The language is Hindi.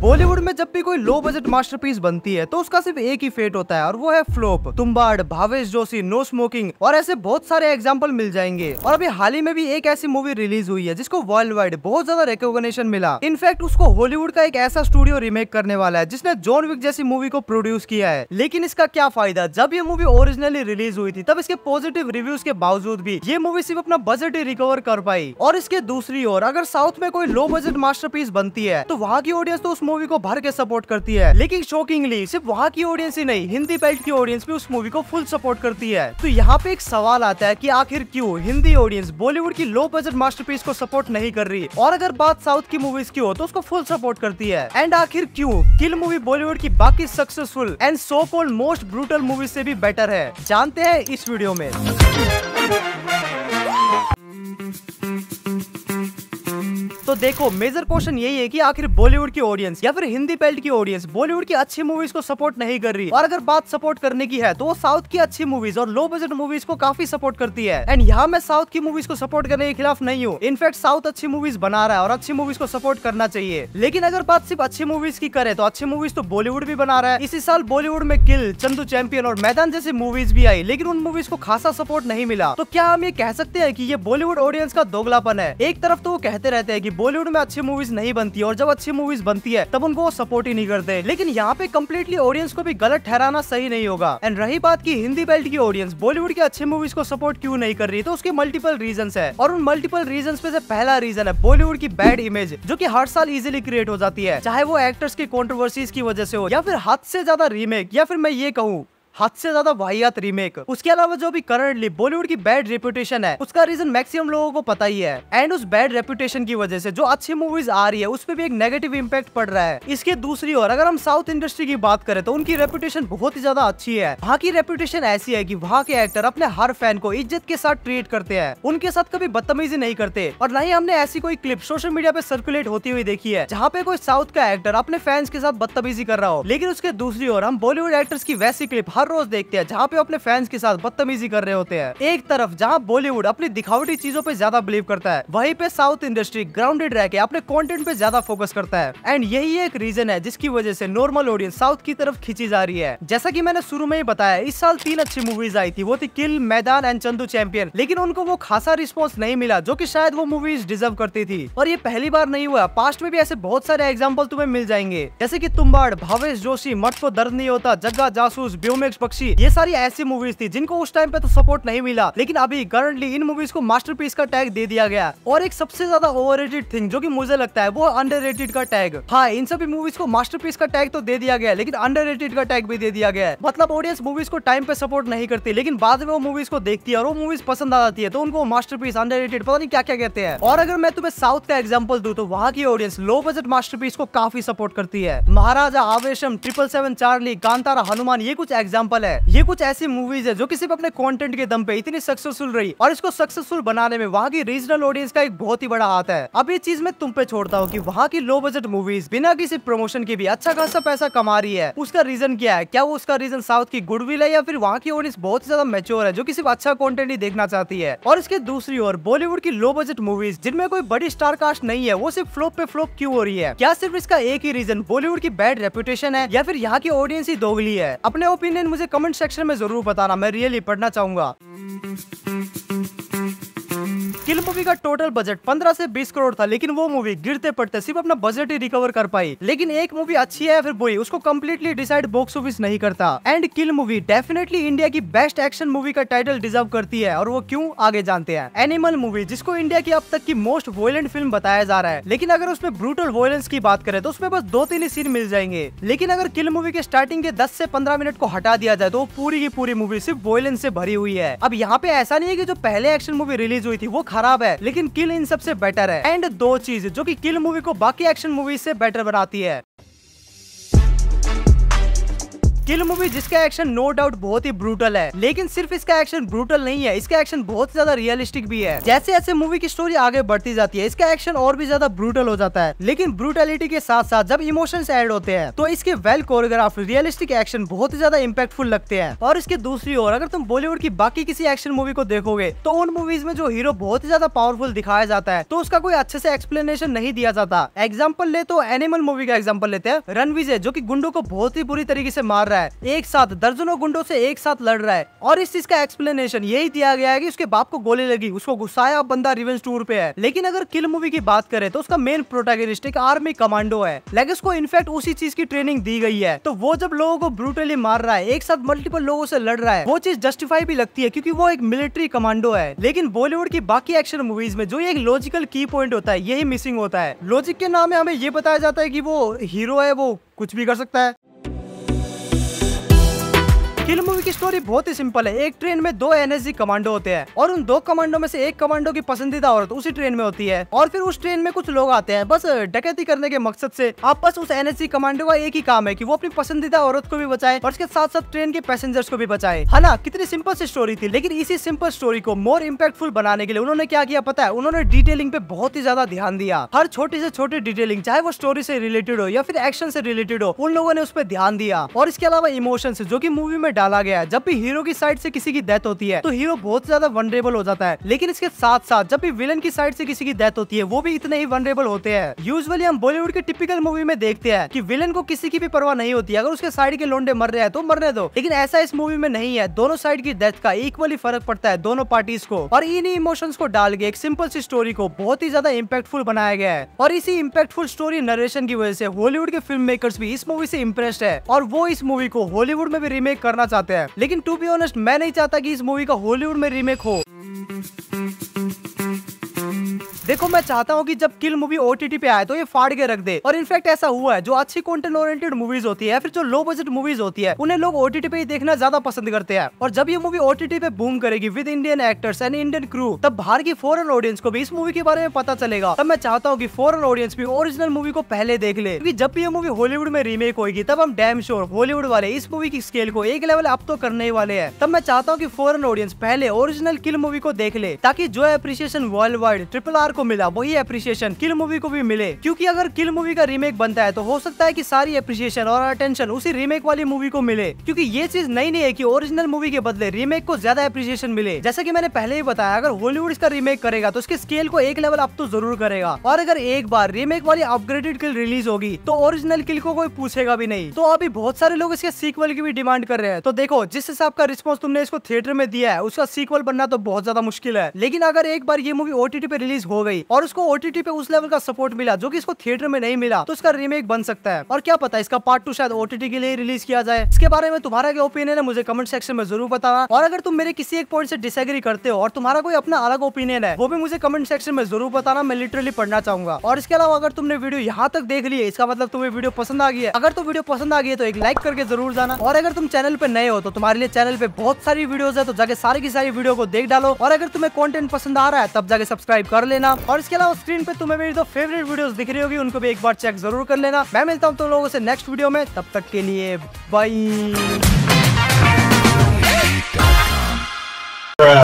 बॉलीवुड में जब भी कोई लो बजट मास्टरपीस बनती है तो उसका सिर्फ एक ही फेट होता है और वो है flop Tumbbad Bhavesh Joshi no smoking और ऐसे बहुत सारे एग्जाम्पल मिल जाएंगे और अभी हाल ही में भी एक ऐसी मूवी रिलीज हुई है जिसको वर्ल्ड वाइड बहुत ज्यादा रिकॉग्निशन मिला इनफैक्ट उसको हॉलीवुड का एक ऐसा स्टूडियो रिमेक करने वाला है जिसने जॉन विक जैसी मूवी को प्रोड्यूस किया है लेकिन इसका क्या फायदा जब ये मूवी ओरिजिनली रिलीज हुई थी तब इसके पॉजिटिव रिव्यूज के बावजूद भी ये मूवी सिर्फ अपना बजट ही रिकवर कर पाई और इसके दूसरी ओर अगर साउथ में कोई लो बजट मास्टर बनती है तो वहाँ की ऑडियंस तो उस मूवी को भर के सपोर्ट करती है लेकिन शॉकिंगली सिर्फ वहाँ की ऑडियंस ही नहीं हिंदी बेल्ट की ऑडियंस भी उस मूवी को फुल सपोर्ट करती है तो यहाँ पे एक सवाल आता है की आखिर क्यूँ हिंदी ऑडियंस बॉलीवुड की लो बजट मास्टर को सपोर्ट नहीं कर रही और अगर बात साउथ की मूवीज की हो तो उसको फुल सपोर्ट करती है एंड आखिर क्यूँ किल मूवी बॉलीवुड की बाकी successful and so called most brutal movies ऐसी भी बेटर है जानते हैं इस वीडियो में तो देखो मेजर क्वेश्चन यही है कि आखिर बॉलीवुड की ऑडियंस या फिर हिंदी बेल्ट की ऑडियंस बॉलीवुड की अच्छी मूवीज को सपोर्ट नहीं कर रही और अगर बात सपोर्ट करने की है तो वो साउथ की अच्छी मूवीज और लो बजट मूवीज को काफी सपोर्ट करती है एंड यहाँ मैं साउथ की मूवीज को सपोर्ट करने के खिलाफ नहीं हूँ इनफैक्ट साउथ अच्छी मूवीज बना रहा है और अच्छी मूवीज को सपोर्ट करना चाहिए लेकिन अगर बात सिर्फ अच्छी मूवीज की करे तो अच्छी मूवीज तो बॉलीवुड भी बना रहा है इसी साल बॉलीवुड में किल चंदू चैंपियन और मैदान जैसी मूवीज भी आई लेकिन उन मूवीज को खासा सपोर्ट नहीं मिला तो क्या हम ये कह सकते हैं की ये बॉलीवुड ऑडियंस का दोगलापन है एक तरफ तो वो कहते रहते हैं की बॉलीवुड में अच्छी मूवीज नहीं बनती और जब अच्छी मूवीज बनती है तब उनको सपोर्ट ही नहीं करते लेकिन यहाँ पे कम्प्लीटली ऑडियंस को भी गलत ठहराना सही नहीं होगा एंड रही बात की हिंदी बेल्ट की ऑडियंस बॉलीवुड की अच्छी मूवीज को सपोर्ट क्यूँ नहीं कर रही तो उसके मल्टीपल रीजन है और उन मल्टीपल रीजन में से पहला रीजन है बॉलीवुड की बैड इमेज जो की हर साल इजिली क्रिएट हो जाती है चाहे वो एक्टर्स की कॉन्ट्रोवर्सीज की वजह से हो या फिर हद से ज्यादा रीमेक या फिर मैं ये कहूँ हद से ज्यादा वाहियात रीमेक उसके अलावा जो भी करंटली बॉलीवुड की बैड रेपुटेशन है उसका रीजन मैक्सिमम लोगों को पता ही है एंड उस बैड रेपुटेशन की वजह से जो अच्छी मूवीज आ रही है उस पर भी एक नेगेटिव इम्पैक्ट पड़ रहा है इसके दूसरी ओर अगर हम साउथ इंडस्ट्री की बात करें तो उनकी रेपुटेशन बहुत ही ज्यादा अच्छी है वहाँ की रेपुटेशन ऐसी है की वहाँ के एक्टर अपने हर फैन को इज्जत के साथ ट्रीट करते हैं उनके साथ कभी बदतमीजी नहीं करते और न ही हमने ऐसी कोई क्लिप सोशल मीडिया पे सर्कुलेट होती हुई देखी है जहाँ पे कोई साउथ का एक्टर अपने फैंस के साथ बदतमीजी कर रहा हो लेकिन उसके दूसरी ओर हम बॉलीवुड एक्टर्स की वैसी क्लिप हर रोज देखते हैं जहाँ पे अपने फैंस के साथ बदतमीजी कर रहे होते हैं एक तरफ जहाँ बॉलीवुड अपनी दिखावटी चीजों पे ज्यादा बिलीव करता है वहीं पे साउथ इंडस्ट्री ग्राउंडेड रह के अपने कंटेंट पे ज्यादा फोकस करता है एंड यही एक रीजन है जिसकी वजह से नॉर्मल ऑडियंस साउथ की तरफ खींची जा रही है जैसा की मैंने शुरू में ही बताया इस साल तीन अच्छी मूवीज आई थी वो थी किल मैदान एंड चंदू चैंपियन लेकिन उनको वो खासा रिस्पॉन्स नहीं मिला जो की शायद वो मूवीज डिजर्व करती थी और ये पहली बार नहीं हुआ पास्ट में भी ऐसे बहुत सारे एग्जाम्पल तुम्हें मिल जाएंगे जैसे की तुम्बाड़ भावेश जोशी मठ को दर्द नहीं होता जग्गा जासूस ब्योमे अपेक्ष पक्षी ये सारी ऐसी मूवीज थी जिनको उस टाइम पे तो सपोर्ट नहीं मिला लेकिन अभी करंटली इन मूवीज को मास्टर का टैग दे दिया गया और एक सबसे ज्यादा ओवर थिंग जो की मुझे लगता है वो अंडर का टैग हाँ इन सभी मूवीज को मास्टर का टैग तो दे दिया गया लेकिन अंडर का टैग भी दे दिया गया मतलब ऑडियंस मूवीज को टाइम पे सपोर्ट नहीं करती लेकिन बाद में वो मूवीज को देखती है और वो मूवीज पसंद आ जाती है तो उनको मास्टर पीस पता नहीं क्या क्या कहते हैं और अगर मैं तुम्हें साउथ का एग्जांपल दू तो वहाँ की ऑडियंस लो बजट मास्टरपीस को काफी सपोर्ट करती है Maharaja Aavesham triple seven Charlie Kantara Hanuman ये कुछ एग्जाम एग्जाम्पल है ये कुछ ऐसी मूवीज है जो कि सिर्फ अपने कॉन्टेंट के दम पे इतनी सक्सेसफुल रही और इसको सक्सेसफुल बनाने में वहाँ की रीजनल ऑडियंस का एक बहुत ही बड़ा हाथ है अब ये चीज मैं तुम पे छोड़ता हूँ की वहाँ की लो बजट मूवीज बिना किसी प्रमोशन के भी अच्छा खासा पैसा कमा रही है उसका रीजन क्या है क्या वो उसका रीजन साउथ की गुडविल है या फिर वहाँ की ऑडियंस बहुत ज्यादा मेच्योर है जो की सिर्फ अच्छा कॉन्टेंट ही देखना चाहती है और इसके दूसरी ओर बॉलीवुड की लो बजट मूवीज जिनमें कोई बड़ी स्टार कास्ट नहीं है वो सिर्फ फ्लोप पे फ्लोप क्यों हो रही है क्या सिर्फ इसका एक ही रीजन बॉलीवुड की बैड रेपुटेशन है या फिर यहाँ की ऑडियंस ही दोगली है अपने ओपिनियन मुझे कमेंट सेक्शन में जरूर बताना मैं रियली पढ़ना चाहूंगा किल मूवी का टोटल बजट पंद्रह से बीस करोड़ था लेकिन वो मूवी गिरते पड़ते सिर्फ अपना बजट ही रिकवर कर पाई लेकिन एक मूवी अच्छी है या फिर बुरी उसको कम्प्लीटली डिसाइड बॉक्स ऑफिस नहीं करता and Kill movie definitely India की बेस्ट एक्शन मूवी का टाइटल डिजर्व करती है और वो क्यूँ आगे जानते हैं एनिमल मूवी जिसको इंडिया की अब तक की मोस्ट वोयलेंट फिल्म बताया जा रहा है लेकिन अगर उसमें ब्रूटल वोयलेंस की बात करें तो उसमें बस दो तीन ही सीन मिल जाएंगे लेकिन अगर किल मूवी के स्टार्टिंग के दस से पंद्रह मिनट को हटा दिया जाए तो वो पूरी की पूरी मूवी सिर्फ वोयलेंस से भरी हुई है अब यहाँ पे ऐसा नहीं है की जो पहले एक्शन मूवी रिलीज हुई थी वो खा खराब है लेकिन किल इन सबसे बेटर है एंड दो चीज जो की किल मूवी को बाकी एक्शन मूवी से बेटर बनाती है किल मूवी जिसका एक्शन नो डाउट बहुत ही ब्रूटल है लेकिन सिर्फ इसका एक्शन ब्रूटल नहीं है इसका एक्शन बहुत ज्यादा रियलिस्टिक भी है जैसे ऐसे मूवी की स्टोरी आगे बढ़ती जाती है इसका एक्शन और भी ज्यादा ब्रूटल हो जाता है लेकिन ब्रूटेलिटी के साथ साथ जब इमोशन एड होते हैं तो इसके वेल कोरियोग्राफ रियलिस्टिक एक्शन बहुत ही ज्यादा इम्पेक्टफुल लगते हैं और इसके दूसरी ओर अगर तुम बॉलीवुड की बाकी किसी एक्शन मूवी को देखोगे तो उन मूवीज में जो हीरो बहुत ही ज्यादा पावरफुल दिखाया जाता है तो उसका कोई अच्छे से एक्सप्लेनेशन नहीं दिया जाता एग्जाम्पल ले तो एनिमल मूवी का एग्जाम्पल लेते हैं है जो की गुंडो को बहुत ही बुरी तरीके से मार रहा है रहा है एक साथ दर्जनों गुंडों से एक साथ लड़ रहा है और इस चीज का एक्सप्लेनेशन यही दिया गया है कि उसके बाप को गोली लगी उसको गुस्साया बंदा रिवेंज टूर पे है लेकिन अगर किल मूवी की बात करें तो उसका मेन प्रोटेगरिस्ट एक आर्मी कमांडो है लेकिन को उसी चीज की ट्रेनिंग दी गई है तो वो जब लोगों को ब्रूटली मार रहा है एक साथ मल्टीपल लोगों से लड़ रहा है वो चीज जस्टिफाई भी लगती है क्यूँकी वो एक मिलिट्री कमांडो है लेकिन बॉलीवुड की बाकी एक्शन मूवीज में जो एक लॉजिकल की पॉइंट होता है यही मिसिंग होता है लॉजिक के नाम में हमें ये बताया जाता है की वो हीरो है वो कुछ भी कर सकता है किल मूवी की स्टोरी बहुत ही सिंपल है एक ट्रेन में दो एनएसजी कमांडो होते हैं और उन दो कमांडो में से एक कमांडो की पसंदीदा औरत उसी ट्रेन में होती है और फिर उस ट्रेन में कुछ लोग आते हैं बस डकैती करने के मकसद से आप बस उस एनएसजी कमांडो का एक ही काम है की वो अपनी पसंदीदा औरत को भी बचाए और उसके साथ साथ ट्रेन के पैसेंजर्स को भी बचाए ना कितनी सिंपल सी स्टोरी थी लेकिन इसी सिंपल स्टोरी को मोर इम्पैक्टफुल बनाने के लिए उन्होंने क्या किया पता है उन्होंने डिटेलिंग पे बहुत ही ज्यादा ध्यान दिया हर छोटी से छोटी डिटेलिंग चाहे वो स्टोरी से रिलेटेड हो या फिर एक्शन से रिलेटेड हो उन लोगों ने उस पर ध्यान दिया और इसके अलावा इमोशन जो की मूवी में डाला गया है जब भी हीरो की साइड से किसी की डेथ होती है तो हीरो बहुत ज्यादा वनरेबल हो जाता है लेकिन इसके साथ साथ जब भी विलन की साइड से किसी की डेथ होती है वो भी इतने ही वनरेबल होते हैं यूजली हम बॉलीवुड के टिपिकल मूवी में देखते हैं की विलन को किसी की भी परवाह नहीं होती अगर उसके साइड के लोंडे मर रहे हैं तो मरने दो लेकिन ऐसा इस मूवी में नहीं है दोनों साइड की डेथ का इक्वली फर्क पड़ता है दोनों पार्टीज को और इन्हीं इमोशन को डाल के एक सिंपल सी स्टोरी को बहुत ही ज्यादा इम्पैक्टफुल बनाया गया है और इसी इम्पैक्टफुल स्टोरी नरेशन की वजह से हॉलीवुड के फिल्म मेकर्स भी इस मूवी से इम्प्रेस्ड है और वो इस मूवी को हॉलीवुड में भी रीमेक करना करना चाहते हैं लेकिन टू बी ऑनेस्ट मैं नहीं चाहता की इस मूवी का हॉलीवुड में रीमेक हो देखो मैं चाहता हूँ की जब किल मूवी ओ पे आए तो ये फाड़ के रख दे और इनफेक्ट ऐसा हुआ है जो अच्छी कंटेंट ओरिएंटेड मूवीज होती है फिर जो लो बजट मूवीज होती है उन्हें लोग ओटीटी पे ही देखना ज्यादा पसंद करते हैं और जब ये मूवी ओटीटी पे बूम करेगी with Indian actors and Indian crew तब बाहर की फॉरन ऑडियंस को भी इस मूवी के बारे में पता चलेगा तब मैं चाहता हूँ की फॉरन ऑडियंस भी ओरिजिनल मूवी को पहले देख ले क्योंकि जब भी ये मूवी हॉलीवुड में रीमेक होगी तब हम डैम श्योर हॉलीवुड वाले इस मूवी की स्केल को एक लेवल अप तो करने ही वाले हैं तब मैं चाहता हूँ की फॉरन ऑडियंस पहले ओरिजिनल किल मूवी को देख ले ताकि जो appreciation world wide triple R को मिला वही अप्रिसिएशन किल मूवी को भी मिले क्यूँकी अगर किल मूवी का रीमेक बनता है तो हो सकता है की सारी अप्रिसिएशन और अटेंशन उसी रीमेक वाली मूवी को मिले क्यूँकी ये चीज नई नहीं है की ओरिजिनल मूवी के बदले रीमेक को ज्यादा अप्रिसिएशन मिले जैसा की मैंने पहले ही बताया अगर हॉलीवुड इसका रीमेक करेगा तो उसके स्केल को एक लेवल अप तो जरूर करेगा और अगर एक बार रीमेक वाली अपग्रेडेड किल रिलीज होगी तो ओरिजिनल किल को कोई पूछेगा भी नहीं तो अभी बहुत सारे लोग इसके सीक्वल की भी डिमांड कर रहे हैं तो देखो जिस हिसाब का रिस्पॉन्स तुमने इसको थिएटर में दिया है उसका सीक्वल बनना तो बहुत ज्यादा मुश्किल है लेकिन अगर एक बार ये मूवी ओटीटी पे रिलीज हो गई गई और उसको ओटीटी पे उस लेवल का सपोर्ट मिला जो की इसको थिएटर में नहीं मिला तो इसका रीमेक बन सकता है और क्या पता इसका पार्ट टू शायद ओटीटी के लिए रिलीज किया जाए इसके बारे में तुम्हारा क्या ओपिनियन है मुझे कमेंट सेक्शन में जरूर बताना और अगर तुम मेरे किसी एक पॉइंट से डिसएग्री करते हो और तुम्हारा कोई अपना अलग ओपिनियन है वो भी मुझे कमेंट सेक्शन में जरूर बताना मैं लिटरली पढ़ना चाहूंगा और इसके अलावा अगर तुमने वीडियो यहाँ तक देख लिया इसका मतलब तुम्हें वीडियो पसंद आ गई है अगर तुम वीडियो पसंद आ गई है तो एक लाइक करके जरूर जाना और अगर तुम चैनल पे नए हो तो तुम्हारे लिए चैनल पे बहुत सारी वीडियोस है तो जाके सारी की सारी वीडियो को देख डालो और अगर तुम्हें कंटेंट पसंद आ रहा है तब जाके सब्सक्राइब कर लेना और इसके अलावा स्क्रीन पे तुम्हें मेरी दो फेवरेट वीडियोस दिख रही होगी उनको भी एक बार चेक जरूर कर लेना मैं मिलता हूँ तुम लोगों से नेक्स्ट वीडियो में तब तक के लिए बाई